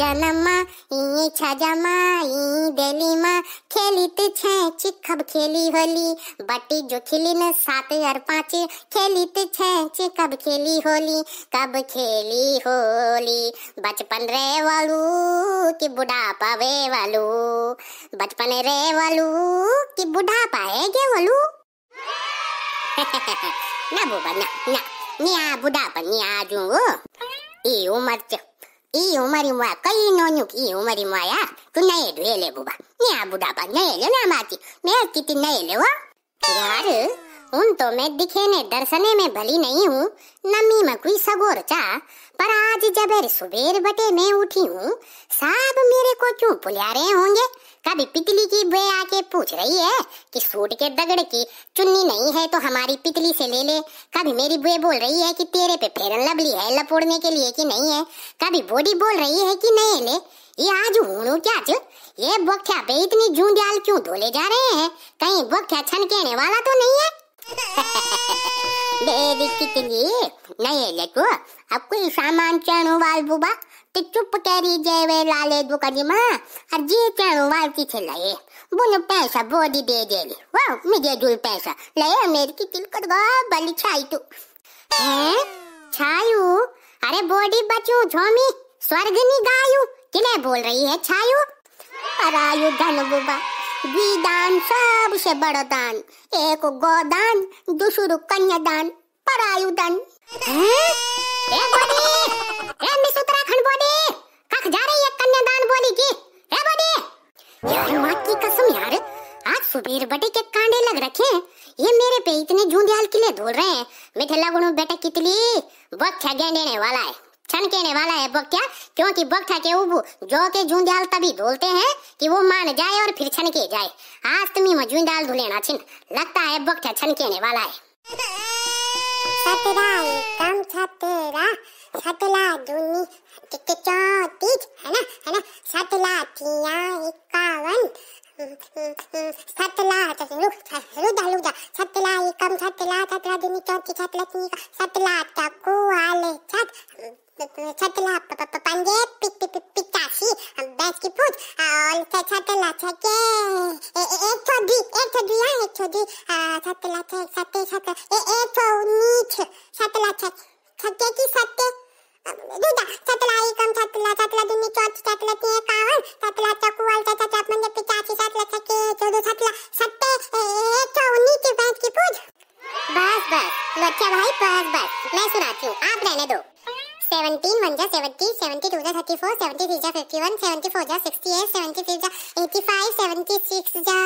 जनम्मा ई छजमा ई देलीमा खेलित छै चिखब खेली होली बट्टी जो खिली न सात और पाँच खेलित छै चिखब खेली होली कब खेली होली बचपन रे वालू कि बुढ़ापा वे वालू बचपन रे वालू कि बुढ़ापा है गे वालू ना बुबा ना ना निया बुढ़ापा निया जू ई उमर च ઈ ઉંમરીમાં કઈ નોનું ઈ ઉંમરીમાં આ તું નહીં લે લે બુબા ને આ બુડાપા નહીં લે ના માતી મેં કીધી નહીં લેવા યાર उन तो मैं दिखे ने दर्शने में भली नहीं हूँ नमी कोई सगोर चा पर आज जब सुबेर बटे मैं उठी हूँ साहब मेरे को क्यों पुलिया रहे होंगे कभी पितली की बे आके पूछ रही है कि सूट के दगड़ की चुन्नी नहीं है तो हमारी पितली से ले ले कभी मेरी बुए बोल रही है कि तेरे पे फेरन लबली है लपोड़ने के लिए कि नहीं है कभी बोडी बोल रही है कि नहीं ले ये आज हूणू क्या चु? ये बख्या पे इतनी जूंदियाल क्यों धोले जा रहे हैं कहीं बख्या छनकेने वाला तो नहीं है ಬೇದಿಕ್ಕಿತೀನಿ ನಾ ಎಲ್ಲಕ್ಕೂ ಅಕ್ಕು ಈ ಸಾಮಾನ್ ಚೇಣು ವಾಲ್ಬುಬ ಚುಪ್ಪ ಕೇರಿ ಜೇವೆ ಲಾಲೆದು ಕದಿಮ ಅರ್ಜಿ ಚೇಣು ವಾಲ್ತಿ ಚೆಲ್ಲಯೇ बुन पैसा बोदी दे दे ले वाह मुझे जुल पैसा ले मेरे की तिल कर बली छाई तू हैं छायू अरे बोडी बचू झोमी स्वर्ग नहीं गायू किले बोल रही है छायू पर धन बुबा दान सबसे बड़ो दान एक गोदान दूसरो कन्यादान परायु दान ए बोली ए मिस उत्तराखंड कख जा रही है कन्यादान बोली की ए यार मां की कसम यार आज सुबीर बटे के कांडे लग रखे हैं ये मेरे पे इतने झूंझाल किले धोल रहे हैं मिठे लगणो बेटा कितली बहुत ठगेने वाला है छन केने वाला है बख्तिया क्योंकि बख्ता के उबू जो के जूंदाल तभी धोलते हैं कि वो मान जाए और फिर छन के जाए आज तुम्हें मजून दाल धुलेना छिन लगता है छन केने वाला है सतराई कम सतरा सतला दूनी चौतीस है ना है ना सतला थिया इक्यावन सतला तो रुदा रुदा सतला कम सतला सतला दूनी चौतीस सतला सतला अच्छा भाई बस बस मैं सुनाती हूँ आप रहने दो सेवनटीन वन जा सेवेंटी सेवेंटी टू जा थर्टी फोर सेवेंटी थ्री जा फिफ्टी वन सेवेंटी फोर जा सिक्सटी एट सेवेंटी थ्री जा एटी फाइव सेवेंटी सिक्स जा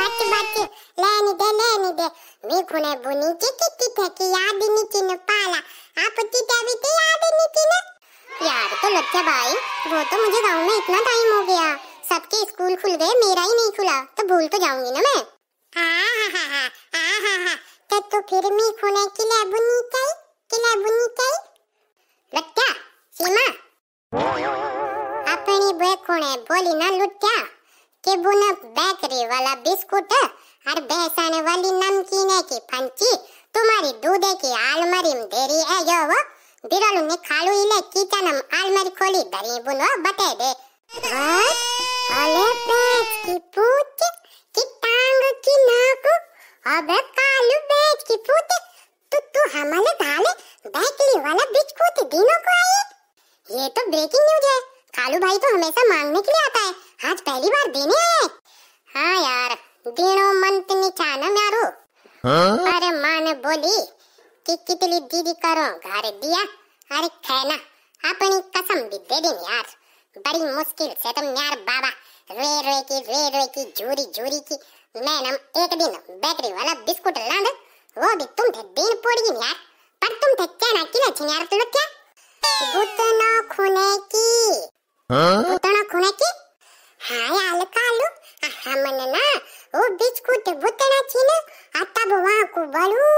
बच बच लेनी दे लेनी दे मैं खुने बुनी की थे कि याद नहीं निकिन पाला आप तभी भी याद नहीं निकिन यार तो लच्छा भाई वो तो मुझे गांव में इतना टाइम हो गया सबके स्कूल खुल गए मेरा ही नहीं खुला तो भूल तो जाऊंगी ना मैं हाँ हाँ हाँ हाँ हाँ हाँ हाँ ते तो फिर मी खोने की ले बुनी चाहिए की ले बुनी चाहिए लट्टा सीमा अपनी बे खोने बोली ना लुट्टा के बुना बेकरी वाला बिस्कुट और बेचने वाली नमकीने की पंची तुम्हारी दूधे की आलमरी में देरी है यो वो बिरलू ने खालू इले किचन में खोली दरी बुनो बते दे हाँ, तीनों को आई ये तो ब्रेकिंग न्यूज है कालू भाई तो हमेशा मांगने के लिए आता है आज पहली बार देने आए हाँ यार दिनो मंत निचान यारो हाँ? अरे माँ ने बोली कि कितली दीदी करो घर दिया अरे खैना अपनी कसम भी दे देनी यार बड़ी मुश्किल से तुम यार बाबा रे रे की रे रे की जूरी जूरी की मैं नम एक दिन बेकरी वाला बिस्कुट लांद वो भी तुम थे दिन पूरी यार पर तुम थे क्या ना किला छिन यार तुम क्या भूतन खुने की भूतन खुने की हाय अलका आलू हमने ना वो बिस्कुट भूतन छीन तब वहाँ को बलू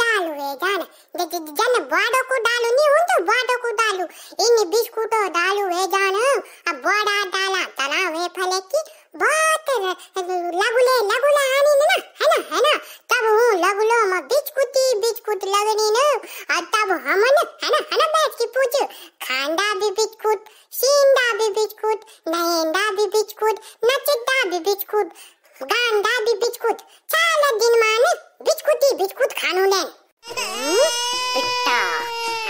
डालू है जान जन बाड़ो को डालू नहीं हूँ तो बाड़ो को डालू इन बिस्कुटो डालू है जान अब बड़ा डाला तना वे फले की बहुत लगुले लगुला आनी ना है ना है ना तब हूँ लगलो म बिचकुती बिचकुत लगनी न और तब हमन है ना है ना बैठ के पूछ खांडा भी बिचकुत सींदा भी बिचकुत नहेंदा भी बिचकुत नचिदा भी बिचकुत गांडा भी बिचकुत चाल दिन मान बिचकुती बिचकुत खानो ले बिट्टा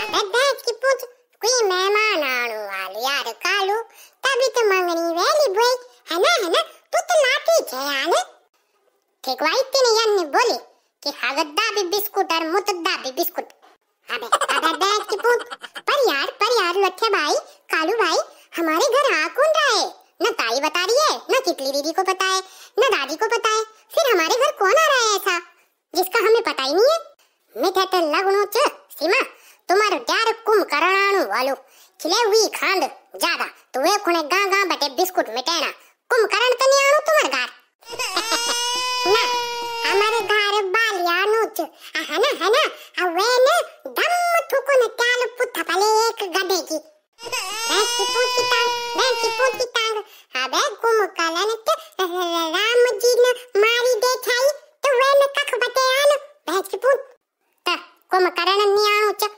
अबे बैठ के पूछ कोई मेहमान आलो वाल यार कालो तभी तो मंगनी वेली बोई है ना है ना तू तो लाठी छे आले ಕೆಕ್ವಾಯ್ತೀನಿ ने बोले कि हगद्दा भी बिस्कुट और मुतद्दा भी बिस्कुट अबे अबे बैग की पूत पर यार पर यार लच्छे भाई कालू भाई हमारे घर आ कौन रहा है न ताई बता रही है न कितली दीदी को पता है न दादी को पता है फिर हमारे घर कौन आ रहा है ऐसा जिसका हमें पता ही नहीं है मैं कहते लगनो च सीमा तुम्हार डर कुंभकर्णाणु वालो खिले हुई खांड ज्यादा तो वे खुने गा गा बटे बिस्कुट मिटेना कुंभकर्ण तो नहीं आनो तुम्हारे घर ना हमारे घर बालियान उच है ना है ना अवे ने दम थुको ने त्याल पुत्था पले एक गधे की भैंस की पूंछ की टांग भैंस की पूंछ की टांग अबे गुम काला ने ते राम जी ने मारी देखाई तो वे ने कख बते आन भैंस की पूंछ त गुम करन नियान उच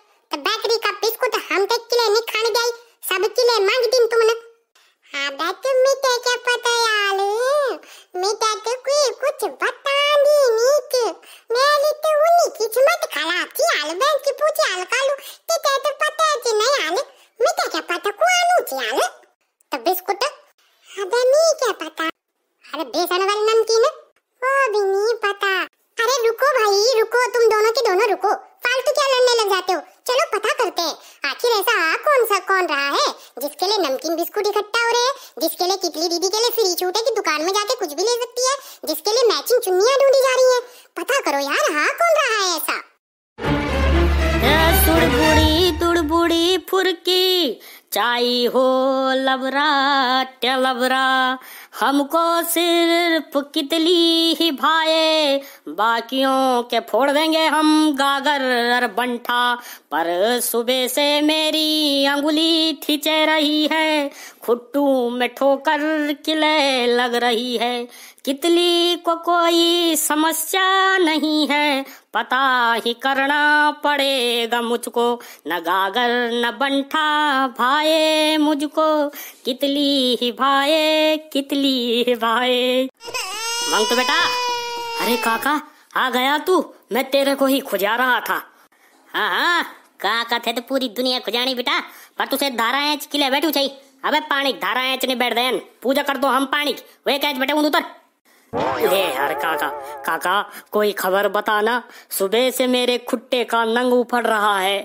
जाते हो चलो पता करते हैं आखिर ऐसा आ कौन सा कौन रहा है जिसके लिए नमकीन बिस्कुट इकट्ठा हो रहे हैं जिसके लिए कितली दीदी के लिए फ्री छूट है की दुकान में जाके कुछ भी ले सकती है जिसके लिए मैचिंग चुनिया ढूंढी जा रही है पता करो यार हाँ कौन रहा है ऐसा फुरकी चाय हो लबरा लबरा हमको सिर्फ कितली ही भाए बाकियों के फोड़ देंगे हम गागर और बंठा पर सुबह से मेरी अंगुली खींचे रही है खुट्टू में ठोकर किले लग रही है कितली को कोई समस्या नहीं है पता ही करना पड़ेगा मुझको न गागर न बंठा भाए मुझको कितली ही भाए कितली लिए भाई मंग तो बेटा अरे काका आ गया तू मैं तेरे को ही खुजा रहा था हाँ हाँ काका थे तो पूरी दुनिया खुजानी बेटा पर तुझे धारा एच किले बैठू चाहिए अबे पानी धारा एच नहीं बैठ देन पूजा कर दो हम पानी वे कैच बैठे हूँ उतर ले यार काका काका कोई खबर बताना सुबह से मेरे खुट्टे का नंग उफड़ रहा है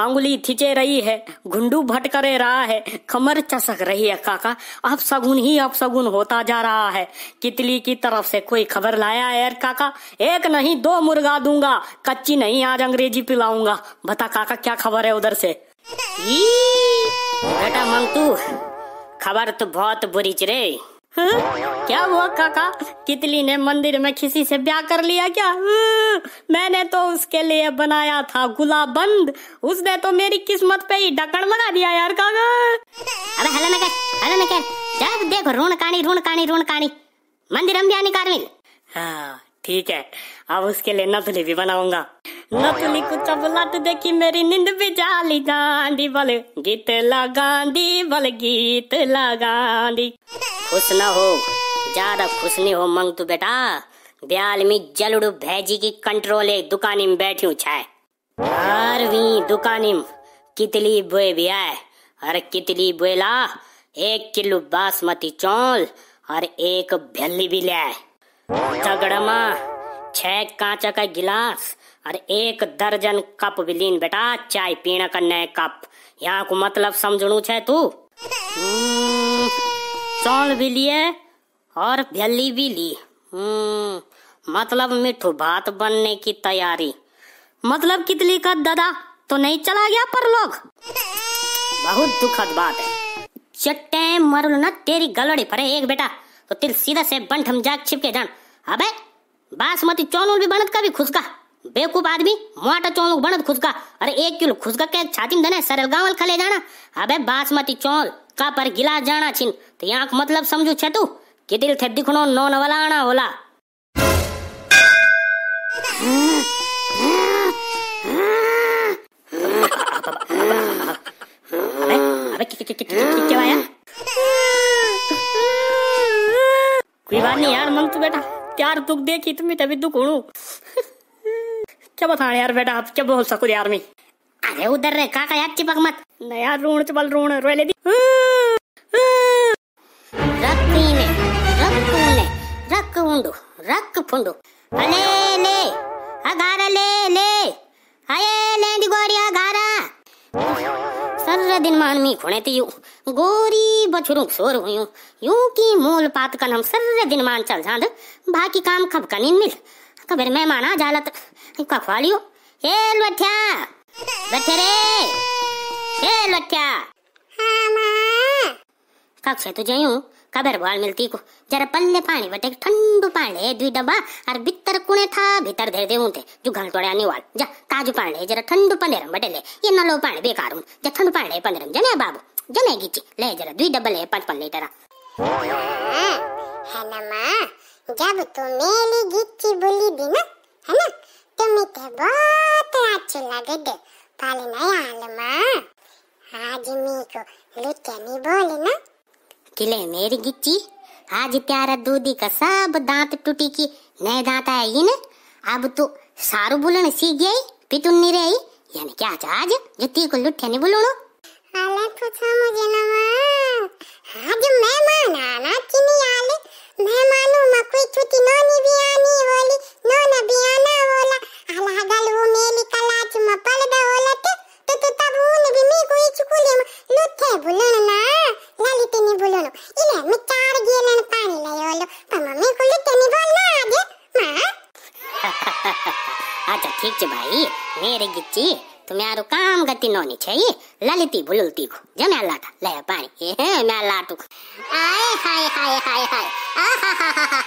अंगुली थिचे रही है घुंडू भटकरे रहा है खमर चसक रही है काका अब सगुन ही अब सगुन होता जा रहा है कितली की तरफ से कोई खबर लाया है काका एक नहीं दो मुर्गा दूंगा कच्ची नहीं आज अंग्रेजी पिलाऊंगा बता काका क्या खबर है उधर से बेटा मंगतू खबर तो बहुत बुरी रे हम्म? क्या हुआ काका कितली ने मंदिर में किसी से ब्याह कर लिया क्या हम्म? मैंने तो उसके लिए बनाया था गुलाबंद उसने तो मेरी किस्मत पे ही ढक्कन लगा दिया यार काका अबे हेलो नगर हेलो नगर जब देखो रून कानी रून कानी रून कानी मंदिर हम ब्याह निकाल हाँ ठीक है अब उसके लिए नथुली भी बनाऊंगा नथुली को बुलाते देखी मेरी नींद भी जाली जांडी बल गीत लगा बल गीत लगा खुश ना हो ज्यादा खुश नहीं हो मंग तू बेटा ब्याल में जल भैजी की कंट्रोल है दुकानी में बैठी हूँ छाए अरवी दुकानी में कितली बोए भी आए अरे कितली बोला एक किलो बासमती चौल और एक भल्ली भी ले झगड़मा छह कांचा का गिलास और एक दर्जन कप भी लीन बेटा चाय पीना का नए कप यहाँ को मतलब समझणु छे तू हम्म। चौल भी लिए और भली भी ली हम्म, मतलब मिठू भात बनने की तैयारी मतलब कितली का दादा तो नहीं चला गया पर लोग बहुत दुखद बात है चट्टे मरुल ना तेरी गलड़ी पर एक बेटा तो तिल सीधा से बंट हम जाग छिपके जान अबे बासमती चौनुल भी बनत का भी खुशका बेकूफ आदमी मोटा चौनुल बनत खुशका अरे एक किलो खुशका के छाती में देना सरल गावल खले जाना अबे बासमती चौल का पर गिला जाना छिन ત્યાંક મતલબ के के તું કિડિલ થે દીખણો कोई बात नहीं यार मन तू बेटा यार दुख देखी तुम्हें तभी दुख हूं क्या बताने यार बेटा आप क्या बोल सको यार मैं अरे उधर रे काका यार चिपक मत नया चबल रून रोले दी ಕೂನೆ ರಕ್ सोर हुयु यू की मूल पात कन हम सर्र दिन मान चल जांद बाकी काम कब कनिन मिल कबर मैं माना जालत का खा ए लठ्या लठ्या रे ए लठ्या हां मां कब से तुझे यूं कबर बॉल मिलती को जरा पल्ले पानी बटे ठंडू पाणी दुई डबा और भीतर कुणे था भीतर दे धर जो घर तोड़े आने वाल जा काजू पाणी जरा ठंडू बटे ले ये नलो पाणी बेकार हूँ जा ठंडू पाणी पंदेरम जने बाबू जने गिची ले जरा दुई डबल है पांच पांच लीटर हनमा हाँ, जब तू मेरी गिच्ची बोली दी ना है ना तुम तो इतने बहुत अच्छे लगे दे पाले नया आज मेरे को लुटनी बोली ना किले मेरी गिच्ची आज प्यारा दूधी का सब दांत टूटी की नए दांत आया इन अब तू सारू बुलन सीख गई पितुन नहीं रही यानी क्या आज जुत्ती को लुट्ठे नहीं बोलूं अल्लाह पूछा मुझे ना छे ये લાલતી बुलुलती को ઈ લાલિતી ભૂલુલતી જમ્યા લાટા લે પાણી હે મે લાટુ આય હાય હાય હાય હાય આહાહાહાહા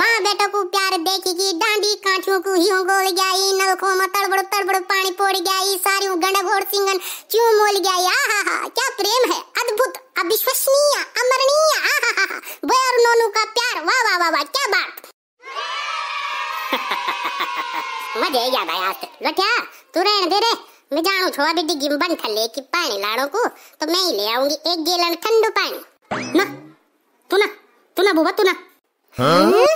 माँ बेटों को प्यार देखी की डांडी कांचों को यूं गोल गई नलखों में तड़बड़ तड़बड़ पानी पोड़ गई सारी गंडक घोड़ सिंगन क्यों मोल गई आहा क्या प्रेम है अद्भुत अविश्वसनीय अमरणीय आहा हा और नोनू का प्यार वाह वाह वाह वाह क्या बात मजे याद आया लठिया तू रहने दे रे मैं જાણું છું આ બીડી ગિમ્બન થલે કે પાણી લાડો કો તો मैं ही ले आऊंगी एक गैलन ठंडू पानी ना तू ना तू ना बुबा तू ना हाँ? हाँ?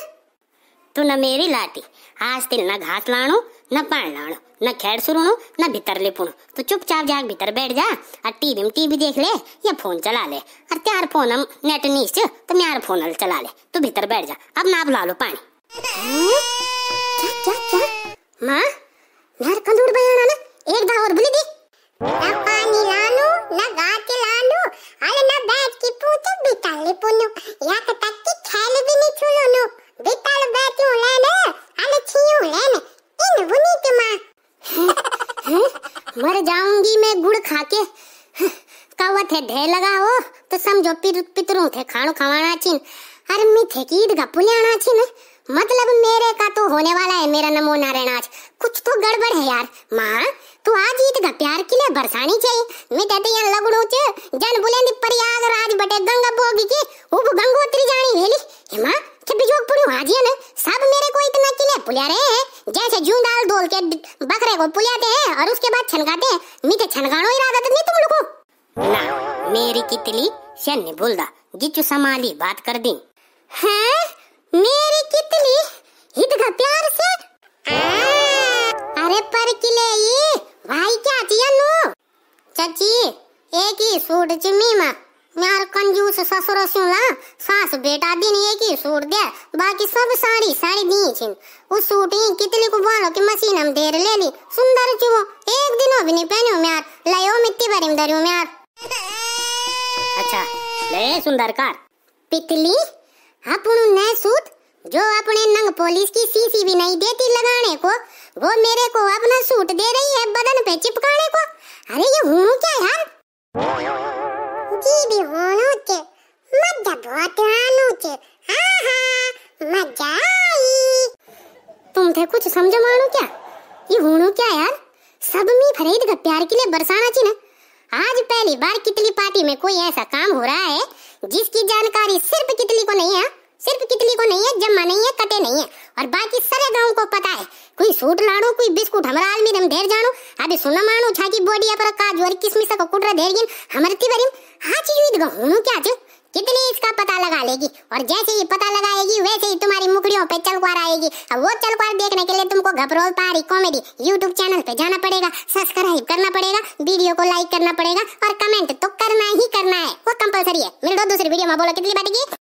तू ना मेरी लाती आज दिन ना घास लाणो ना पान लाणो ना खेड़ सुरणो ना भीतर ले पुनो तो चुपचाप जाग भीतर बैठ जा और टीवी में टीवी देख ले या फोन चला ले और त्यार फोन हम नेट नीच तो मैं यार फोन चला ले तू भीतर बैठ जा अब ना बुला लो पानी क्या क्या क्या माँ यार कंदूर बयाना जो पित पितरों थे खाणो खवाना छिन अरे मी थे की ईद का छिन मतलब मेरे का तो होने वाला है मेरा नमो नारायण आज कुछ तो गड़बड़ है यार माँ तू आज ईद का प्यार के लिए बरसानी चाहिए मैं तो यहाँ लगड़ो चे जन बुलेंदी परियाग राज बटे गंगा बोगी की उप गंगोत्री जानी हेली हिमा के बिजोग पुड़ियो हाजिया ने सब मेरे को इतना के लिए पुलिया रहे हैं जैसे जूं दाल डोल के बकरे को पुलियाते हैं और उसके बाद छनकाते हैं मीठे छनकाणो इरादा तो नहीं तुम लोगों ना मेरी कितली शन्य दा गिचु संभाली बात कर दी है मेरी कितली हितगा प्यार से अरे पर किले ये भाई क्या चिया नो चाची एक ही सूट चिमी मा यार कंजूस ससुर सुला सास बेटा दिन एक ही सूट दे बाकी सब साड़ी साड़ी दी छिन उस सूट ही कितनी को बोलो कि मशीन हम देर ले ली सुंदर चुवो एक दिनो भी नहीं पहनो यार लयो मिट्टी भरिम धरियो यार अच्छा ले सुंदर कार पितली अपन न सूत जो अपने नंग पुलिस की सीसी भी नहीं देती लगाने को वो मेरे को अपना सूट दे रही है बदन पे चिपकाने को अरे ये हूं क्या यार जी भी हूं के मजा बहुत आनो के आहा मजा आई तुम थे कुछ समझ मानो क्या ये हूं क्या यार सब मी फरीद का प्यार के लिए बरसाना चाहिए ना आज पहली बार कितली पार्टी में कोई ऐसा काम हो रहा है जिसकी जानकारी सिर्फ कितली को नहीं है सिर्फ कितली को नहीं है जम्मा नहीं है कटे नहीं है और बाकी सारे गांव को पता है कोई सूट लाड़ो कोई बिस्कुट हमारा आलमी हम ढेर जानो अभी सुना मानो छाकी बॉडी पर काजू और किशमिश को कुटरा ढेर गिन हमारे तिवरिम हाची युद्ध गांव क्या चे कितनी इसका पता लगा लेगी और जैसे ही पता लगाएगी वैसे ही तुम्हारी मुकड़ियों पे चलकुआर आएगी अब वो चलकुआर देखने के लिए तुमको घबरोल पारी कॉमेडी यूट्यूब चैनल पे जाना पड़ेगा सब्सक्राइब करना पड़ेगा वीडियो को लाइक करना पड़ेगा और कमेंट तो करना ही करना है वो कंपलसरी है मिलो दूसरी वीडियो में बोलो कितनी बैठेगी